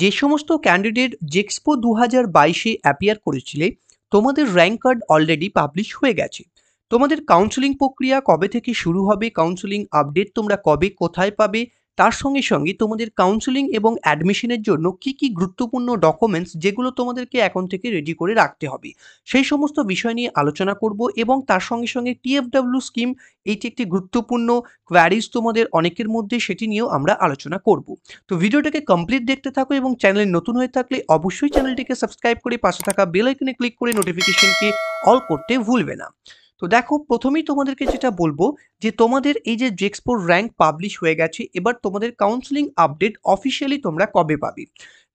যে সমস্ত ক্যান্ডিডেট জেক্সপো দু হাজার বাইশে অ্যাপিয়ার করেছিলে তোমাদের র্যাঙ্ক কার্ড অলরেডি পাবলিশ হয়ে গেছে তোমাদের কাউন্সেলিং প্রক্রিয়া কবে থেকে শুরু হবে কাউন্সেলিং আপডেট তোমরা কবে কোথায় পাবে তার সঙ্গে সঙ্গে তোমাদের কাউন্সিলিং এবং অ্যাডমিশনের জন্য কি কি গুরুত্বপূর্ণ ডকুমেন্টস যেগুলো তোমাদেরকে এখন থেকে রেডি করে রাখতে হবে সেই সমস্ত বিষয় নিয়ে আলোচনা করব এবং তার সঙ্গে সঙ্গে টিএফডাব্লিউ স্কিম এইটি একটি গুরুত্বপূর্ণ কোয়ারিজ তোমাদের অনেকের মধ্যে সেটি নিয়েও আমরা আলোচনা করব তো ভিডিওটাকে কমপ্লিট দেখতে থাকো এবং চ্যানেলে নতুন হয়ে থাকলে অবশ্যই চ্যানেলটিকে সাবস্ক্রাইব করে পাশে থাকা বেল আইকনে ক্লিক করে নোটিফিকেশনকে অল করতে ভুলবে না তো দেখো প্রথমেই তোমাদেরকে যেটা বলবো যে তোমাদের এই যে জেক্সপোর র্যাঙ্ক পাবলিশ হয়ে গেছে এবার তোমাদের কাউন্সিলিং আপডেট অফিসিয়ালি তোমরা কবে পাবে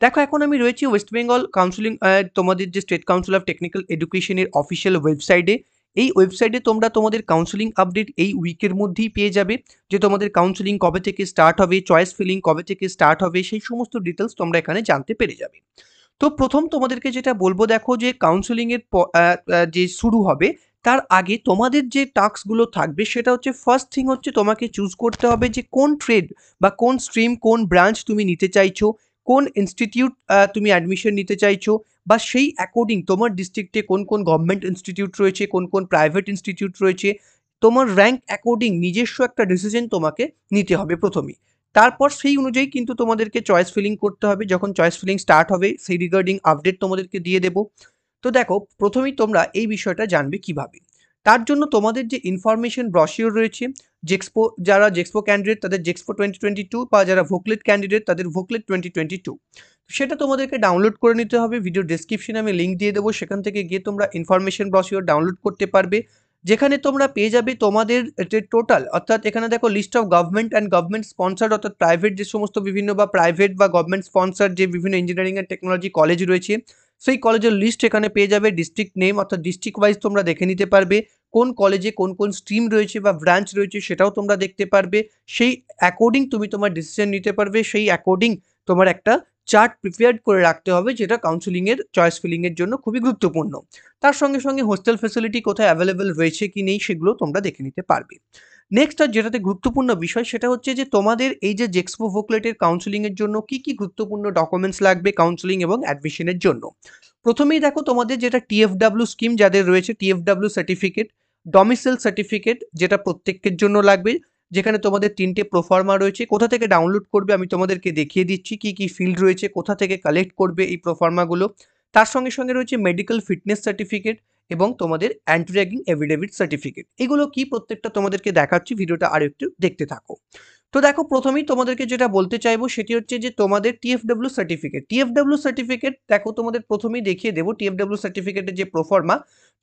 দেখো এখন আমি রয়েছি ওয়েস্ট বেঙ্গল কাউন্সিলিং তোমাদের যে স্টেট কাউন্সিল অফ টেকনিক্যাল এডুকেশনের অফিসিয়াল ওয়েবসাইটে এই ওয়েবসাইটে তোমরা তোমাদের কাউন্সিলিং আপডেট এই উইকের মধ্যেই পেয়ে যাবে যে তোমাদের কাউন্সিলিং কবে থেকে স্টার্ট হবে চয়েস ফিলিং কবে থেকে স্টার্ট হবে সেই সমস্ত ডিটেলস তোমরা এখানে জানতে পেরে যাবে তো প্রথম তোমাদেরকে যেটা বলবো দেখো যে কাউন্সিলিংয়ের যে শুরু হবে তার আগে তোমাদের যে টাস্কগুলো থাকবে সেটা হচ্ছে ফার্স্ট থিং হচ্ছে তোমাকে চুজ করতে হবে যে কোন ট্রেড বা কোন স্ট্রিম কোন ব্রাঞ্চ তুমি নিতে চাইছো কোন ইনস্টিটিউট তুমি অ্যাডমিশন নিতে চাইছো বা সেই অ্যাকর্ডিং তোমার ডিস্ট্রিক্টে কোন কোন গভর্নমেন্ট ইনস্টিটিউট রয়েছে কোন কোন প্রাইভেট ইনস্টিটিউট রয়েছে তোমার র্যাঙ্ক অ্যাকর্ডিং নিজস্ব একটা ডিসিশন তোমাকে নিতে হবে প্রথমে তারপর সেই অনুযায়ী কিন্তু তোমাদেরকে চয়েস ফিলিং করতে হবে যখন চয়েস ফিলিং স্টার্ট হবে সেই রিগার্ডিং আপডেট তোমাদেরকে দিয়ে দেবো তো দেখো প্রথমেই তোমরা এই বিষয়টা জানবে কিভাবে তার জন্য তোমাদের যে ইনফরমেশন ব্রশিওর রয়েছে জেক্সপো যারা জেক্সপো ক্যান্ডিডেট তাদের জেক্সপো টোয়েন্টি টোয়েন্টি টু বা যারা ভোকলেট ক্যান্ডিডেট তাদের ভোকলেট টোয়েন্টি টোয়েন্টি টু সেটা তোমাদেরকে ডাউনলোড করে নিতে হবে ভিডিও ডিসক্রিপশনে আমি লিঙ্ক দিয়ে দেবো সেখান থেকে গিয়ে তোমরা ইনফরমেশন ব্রশিওর ডাউনলোড করতে পারবে যেখানে তোমরা পেয়ে যাবে তোমাদের যে টোটাল অর্থাৎ এখানে দেখো list of government and government sponsored অর্থাৎ প্রাইভেট যে সমস্ত বিভিন্ন বা প্রাইভেট বা গভর্নমেন্ট স্পন্সার যে বিভিন্ন ইঞ্জিনিয়ারিং অ্যান্ড টেকনোলজি কলেজ রয়েছে সেই কলেজের লিস্ট এখানে পেয়ে যাবে ডিস্ট্রিক্ট নেম অর্থাৎ ডিস্ট্রিক্ট ওয়াইজ তোমরা দেখে নিতে পারবে কোন কলেজে কোন কোন স্ট্রিম রয়েছে বা ব্রাঞ্চ রয়েছে সেটাও তোমরা দেখতে পারবে সেই অ্যাকর্ডিং তুমি তোমার ডিসিশন নিতে পারবে সেই অ্যাকর্ডিং তোমার একটা চার্ট প্রিপেয়ার্ড করে রাখতে হবে যেটা কাউন্সিলিংয়ের চয়েস ফিলিংয়ের জন্য খুবই গুরুত্বপূর্ণ তার সঙ্গে সঙ্গে হোস্টেল ফেসিলিটি কোথায় অ্যাভেলেবেল রয়েছে কি নেই সেগুলো তোমরা দেখে নিতে পারবে নেক্সট আর যেটাতে গুরুত্বপূর্ণ বিষয় সেটা হচ্ছে যে তোমাদের এই যে জেক্সপো ভোকলেটের কাউন্সিলিংয়ের জন্য কি কি গুরুত্বপূর্ণ ডকুমেন্টস লাগবে কাউন্সিলিং এবং অ্যাডমিশনের জন্য প্রথমেই দেখো তোমাদের যেটা টিএফডাব্লিউ স্কিম যাদের রয়েছে টিএফডাব্লিউ সার্টিফিকেট ডমিসেল সার্টিফিকেট যেটা প্রত্যেকের জন্য লাগবে যেখানে তোমাদের তিনটে প্রোফার্মা রয়েছে কোথা থেকে ডাউনলোড করবে আমি তোমাদেরকে দেখিয়ে দিচ্ছি কি কি ফিল্ড রয়েছে কোথা থেকে কালেক্ট করবে এই প্রোফার্মাগুলো তার সঙ্গে সঙ্গে রয়েছে মেডিকেল ফিটনেস সার্টিফিকেট এবং তোমাদের অ্যান্টি র্যাগিং এভিডেভিট সার্টিফিকেট এগুলো কি প্রত্যেকটা তোমাদেরকে দেখাচ্ছি ভিডিওটা আর একটু দেখতে থাকো তো দেখো প্রথমেই তোমাদেরকে যেটা বলতে চাইবো সেটি হচ্ছে যে তোমাদের টিএফডব্লিউ সার্টিফিকেট টিএফডব্লিউ সার্টিফিকেট দেখো তোমাদের প্রথমেই দেখিয়ে দেবো টিএফডব্লিউ সার্টিফিকেটের যে প্রোফর্মা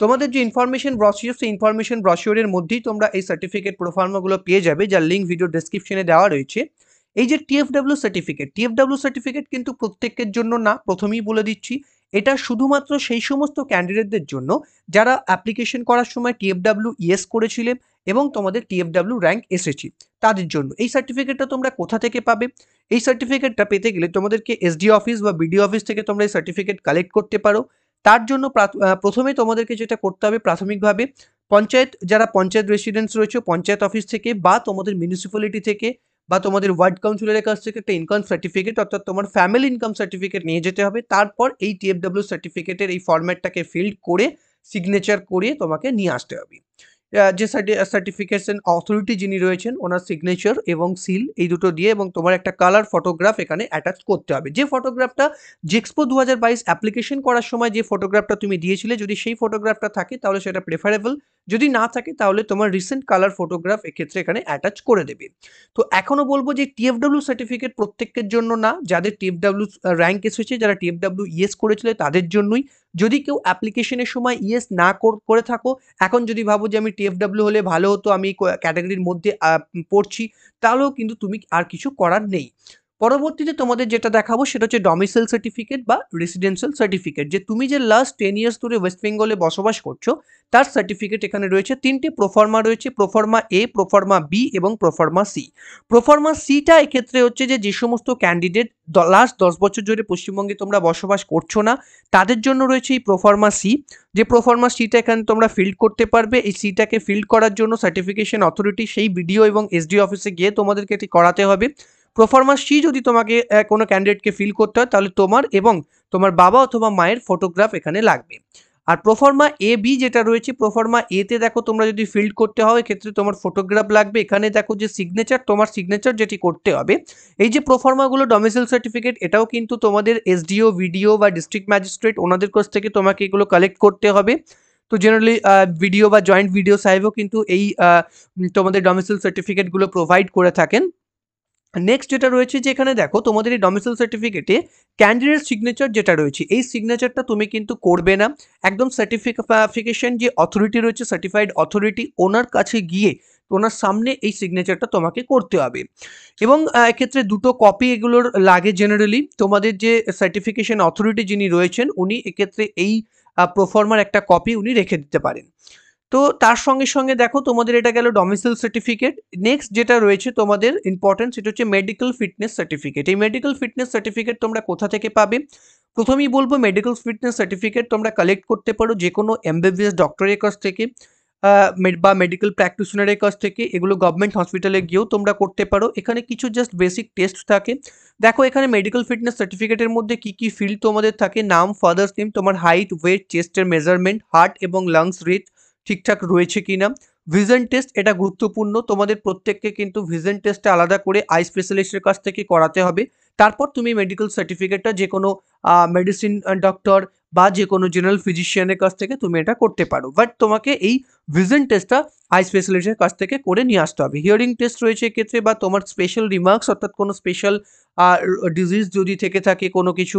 তোমাদের যে ইনফরমেশন ব্রসিওর সেই ইনফরমেশন ব্রসিওরের মধ্যেই তোমরা এই সার্টিফিকেট প্রোফর্মাগুলো পেয়ে যাবে যার লিঙ্ক ভিডিও ডেসক্রিপশনে দেওয়া রয়েছে এই যে টিএফডব্লিউ সার্টিফিকেট টিএফডব্লিউ সার্টিফিকেট কিন্তু প্রত্যেকের জন্য না প্রথমেই বলে দিচ্ছি এটা শুধুমাত্র সেই সমস্ত ক্যান্ডিডেটদের জন্য যারা অ্যাপ্লিকেশন করার সময় টিএফডাব্লিউ ইএস e করেছিলেন এবং তোমাদের টিএফডাব্লিউ র্যাঙ্ক এসেছে তাদের জন্য এই সার্টিফিকেটটা তোমরা কোথা থেকে পাবে এই সার্টিফিকেটটা পেতে গেলে তোমাদেরকে এসডি অফিস বা বিডি অফিস থেকে তোমরা এই সার্টিফিকেট কালেক্ট করতে পারো তার জন্য প্রথমে তোমাদেরকে যেটা করতে হবে প্রাথমিকভাবে পঞ্চায়েত যারা পঞ্চায়েত রেসিডেন্টস রয়েছে পঞ্চায়েত অফিস থেকে বা তোমাদের মিউনিসিপ্যালিটি থেকে বা তোমাদের ওয়ার্ড কাউন্সিলের কাছ থেকে একটা ইনকাম সার্টিফিকেট অর্থাৎ তোমার ফ্যামিলি ইনকাম সার্টিফিকেট নিয়ে যেতে হবে তারপর এই টিএফডাব্লিউ সার্টিফিকেটের এই ফর্ম্যাটটাকে ফিল করে সিগনেচার করে তোমাকে নিয়ে আসতে হবে যে সার্টিফিকেশন অথরিটি যিনি রয়েছেন ওনার সিগনেচার এবং সিল এই দুটো দিয়ে এবং তোমার একটা কালার ফটোগ্রাফ এখানে অ্যাটাচ করতে হবে যে ফটোগ্রাফটা জেক্সপো দু হাজার বাইশ অ্যাপ্লিকেশন করার সময় যে ফটোগ্রাফটা তুমি দিয়েছিলে যদি সেই ফটোগ্রাফটা থাকে তাহলে সেটা প্রেফারেবল যদি না থাকে তাহলে তোমার রিসেন্ট কালার ফটোগ্রাফ এক্ষেত্রে এখানে অ্যাটাচ করে দেবে তো এখনও বলবো যে টিএফডাব্লিউ সার্টিফিকেট প্রত্যেকের জন্য না যাদের টিএফডাব্লিউ র্যাঙ্ক এসেছে যারা টিএফডাব্লিউ ইএস e করেছিল তাদের জন্যই যদি কেউ অ্যাপ্লিকেশনের সময় ইয়েস e না করে থাকো এখন যদি ভাবো যে আমি টিএফডাব্লিউ হলে ভালো হতো আমি ক্যাটাগরির মধ্যে পড়ছি তাহলেও কিন্তু তুমি আর কিছু করার নেই পরবর্তীতে তোমাদের যেটা দেখাবো সেটা হচ্ছে ডমিসাইল সার্টিফিকেট বা রেসিডেন্সিয়াল সার্টিফিকেট যে তুমি যে লাস্ট টেন ইয়ার্স ধরে ওয়েস্ট বেঙ্গলে বসবাস করছো তার সার্টিফিকেট এখানে রয়েছে তিনটে প্রোফর্মা রয়েছে প্রোফর্মা এ প্রোফর্মা বি এবং প্রোফর্মা সি প্রোফর্মা সিটা এক্ষেত্রে হচ্ছে যে যে সমস্ত ক্যান্ডিডেট লাস্ট দশ বছর ধরে পশ্চিমবঙ্গে তোমরা বসবাস করছো না তাদের জন্য রয়েছে এই প্রোফর্মা সি যে প্রোফর্মা সিটা এখানে তোমরা ফিল্ড করতে পারবে এই সিটাকে ফিল্ড করার জন্য সার্টিফিকেশন অথরিটি সেই বিডিও এবং এসডি অফিসে গিয়ে তোমাদেরকে এটি করাতে হবে প্রফরমা সি যদি তোমাকে কোনো ক্যান্ডিডেটকে ফিল করতে হয় তাহলে তোমার এবং তোমার বাবা অথবা মায়ের ফটোগ্রাফ এখানে লাগবে আর প্রফরমা এ বি যেটা রয়েছে প্রফরমা এতে দেখো তোমরা যদি ফিল্ড করতে হয় ক্ষেত্রে তোমার ফটোগ্রাফ লাগবে এখানে দেখো যে সিগনেচার তোমার সিগনেচার যেটি করতে হবে এই যে প্রফর্মাগুলো ডোমিসিল সার্টিফিকেট এটাও কিন্তু তোমাদের এসডিও ভিডিও বা ডিস্ট্রিক্ট ম্যাজিস্ট্রেট ওনাদের কাছ থেকে তোমাকে এগুলো কালেক্ট করতে হবে তো জেনারেলি ভিডিও বা জয়েন্ট ভিডিও সাহেবও কিন্তু এই তোমাদের ডোমিসিল সার্টিফিকেটগুলো প্রোভাইড করে থাকেন নেক্সট যেটা রয়েছে যে এখানে দেখো তোমাদের এই ডোমিসাইল সার্টিফিকেটে ক্যান্ডিডেট সিগনেচার যেটা রয়েছে এই সিগনেচারটা তুমি কিন্তু করবে না একদম সার্টিফিকেশন যে অথরিটি রয়েছে সার্টিফাইড অথরিটি ওনার কাছে গিয়ে ওনার সামনে এই সিগনেচারটা তোমাকে করতে হবে এবং এক্ষেত্রে দুটো কপি এগুলোর লাগে জেনারেলি তোমাদের যে সার্টিফিকেশন অথরিটি যিনি রয়েছেন উনি এক্ষেত্রে এই প্রোফর্মার একটা কপি উনি রেখে দিতে পারেন তো তার সঙ্গে সঙ্গে দেখো তোমাদের এটা গেল ডোমিসাইল সার্টিফিকেট নেক্সট যেটা রয়েছে তোমাদের ইম্পর্টেন্ট সেটা হচ্ছে মেডিকেল ফিটনেস সার্টিফিকেট এই মেডিকেল ফিটনেস সার্টিফিকেট তোমরা কোথা থেকে পাবে প্রথমেই বলবো মেডিকেল ফিটনেস সার্টিফিকেট তোমরা কালেক্ট করতে পারো যে কোনো এমবিবিএস ডক্টরের কাছ থেকে বা মেডিকেল প্র্যাকটিশনারের কাছ থেকে এগুলো গভর্নমেন্ট হসপিটালে গিয়েও তোমরা করতে পারো এখানে কিছু জাস্ট বেসিক টেস্ট থাকে দেখো এখানে মেডিকেল ফিটনেস সার্টিফিকেটের মধ্যে কি কি ফিল্ড তোমাদের থাকে নাম ফাদার্স নেম তোমার হাইট ওয়েট চেস্টের মেজারমেন্ট হার্ট এবং লাংস রেট ঠিকঠাক রয়েছে কি না টেস্ট এটা গুরুত্বপূর্ণ তোমাদের প্রত্যেককে কিন্তু ভিজন টেস্টটা আলাদা করে আই স্পেশালিস্টের কাছ থেকে করাতে হবে তারপর তুমি মেডিকেল সার্টিফিকেটটা যে কোনো মেডিসিন ডক্টর বা যে কোনো জেনারেল ফিজিশিয়ানের কাছ থেকে তুমি এটা করতে পারো বাট তোমাকে এই ভিজন টেস্টটা আই স্পেশালিস্টের কাছ থেকে করে নিয়ে আসতে হবে হিয়ারিং টেস্ট রয়েছে এক্ষেত্রে বা তোমার স্পেশাল রিমার্কস অর্থাৎ কোনো স্পেশাল ডিজিজ যদি থেকে থাকে কোনো কিছু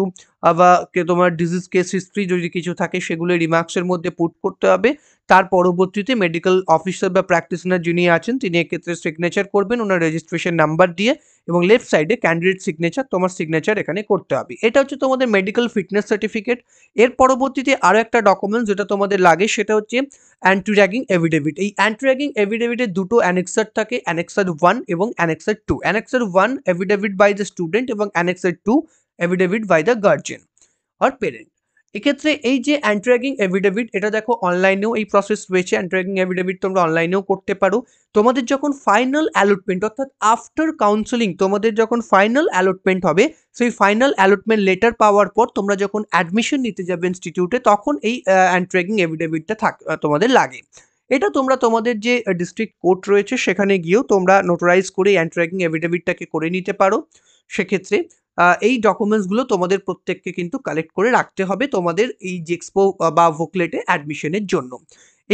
বা তোমার ডিজিজ কেস হিস্ট্রি যদি কিছু থাকে সেগুলো রিমার্কসের মধ্যে পুট করতে হবে তার পরবর্তীতে মেডিকেল অফিসার বা প্র্যাকটিশনার যিনি আছেন তিনি এক্ষেত্রে সিগনেচার করবেন ওনার রেজিস্ট্রেশন নাম্বার দিয়ে এবং লেফট সাইডে ক্যান্ডিডেট সিগনেচার তোমার সিগনেচার এখানে করতে হবে এটা হচ্ছে তোমাদের মেডিকেল ফিটনেস সার্টিফিকেট এর পরবর্তীতে আরও একটা ডকুমেন্ট যেটা তোমাদের লাগে সেটা হচ্ছে অ্যান্টি র্যাগিং এভিডেভিট এই অ্যান্টি র্যাগিং এভিডেভিটের দুটো অ্যানেক্সার থাকে অ্যানেক্সার ওয়ান এবং annexure two annexure one affidavit by the student student এবং annexure two affidavit by the guardian or parent এক্ষেত্রে এই যে অ্যান্ট্র্যাগিং অ্যাভিডেভিট এটা দেখো অনলাইনেও এই প্রসেস রয়েছে অ্যান্ট্র্যাগিং অ্যাভিডেভিট তোমরা অনলাইনেও করতে পারো তোমাদের যখন ফাইনাল অ্যালটমেন্ট অর্থাৎ আফটার কাউন্সেলিং তোমাদের যখন ফাইনাল অ্যালটমেন্ট হবে সেই ফাইনাল অ্যালটমেন্ট লেটার পাওয়ার পর তোমরা যখন অ্যাডমিশন নিতে যাবে ইনস্টিটিউটে তখন এই অ্যান্ট্র্যাগিং অ্যাভিডেভিটটা থাক তোমাদের লাগে এটা তোমরা তোমাদের যে ডিস্ট্রিক্ট কোর্ট রয়েছে সেখানে গিয়েও তোমরা নোটারাইজ করে অ্যান্ট্র্যাগিং অ্যাভিডেভিটটাকে করে নিতে পারো সেক্ষেত্রে এই ডকুমেন্টসগুলো তোমাদের প্রত্যেককে কিন্তু কালেক্ট করে রাখতে হবে তোমাদের এই জেক্সপো বা ভোকলেটে অ্যাডমিশনের জন্য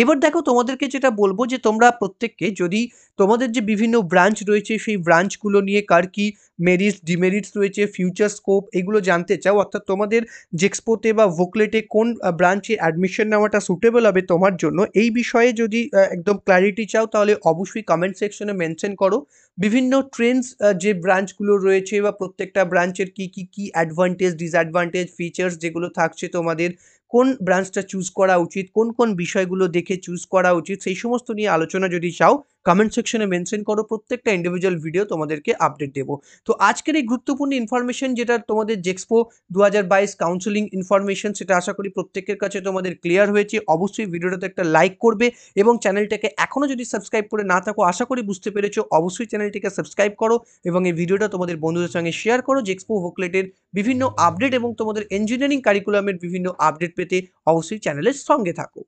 এবার দেখো তোমাদেরকে যেটা বলবো যে তোমরা প্রত্যেককে যদি তোমাদের যে বিভিন্ন ব্রাঞ্চ রয়েছে সেই ব্রাঞ্চগুলো নিয়ে কার কী মেরিটস ডিমেরিটস রয়েছে ফিউচার স্কোপ এগুলো জানতে চাও অর্থাৎ তোমাদের জেক্সপোতে বা ভোকলেটে কোন ব্রাঞ্চে অ্যাডমিশন নেওয়াটা সুটেবল হবে তোমার জন্য এই বিষয়ে যদি একদম ক্ল্যারিটি চাও তাহলে অবশ্যই কমেন্ট সেকশনে মেনশন করো বিভিন্ন ট্রেন্ডস যে ব্রাঞ্চগুলো রয়েছে বা প্রত্যেকটা ব্রাঞ্চের কী কী কী অ্যাডভান্টেজ ডিসঅ্যাডভান্টেজ ফিচার্স যেগুলো থাকছে তোমাদের কোন ব্রাঞ্চটা চুজ করা উচিত কোন কোন বিষয়গুলো দেখে চুজ করা উচিত সেই সমস্ত নিয়ে আলোচনা যদি চাও কমেন্ট সেকশনে মেনশন করো প্রত্যেকটা ইন্ডিভিজুয়াল ভিডিও তোমাদেরকে আপডেট দেবো তো আজকের এই গুরুত্বপূর্ণ ইনফরমেশন যেটা তোমাদের জেক্সপো দু হাজার বাইশ কাউন্সিলিং ইনফরমেশন সেটা আশা করি প্রত্যেকের কাছে তোমাদের ক্লিয়ার হয়েছে অবশ্যই ভিডিওটাতে একটা লাইক করবে এবং চ্যানেলটাকে এখনও যদি সাবস্ক্রাইব করে না থাকো আশা করি বুঝতে পেরেছো অবশ্যই চ্যানেলটিকে সাবস্ক্রাইব করো এবং এই ভিডিওটা তোমাদের বন্ধুদের সঙ্গে শেয়ার করো জেক্সপো ভোকলেটের বিভিন্ন আপডেট এবং তোমাদের ইঞ্জিনিয়ারিং কারিকুলামের বিভিন্ন আপডেট পেতে অবশ্যই চ্যানেলের সঙ্গে থাকো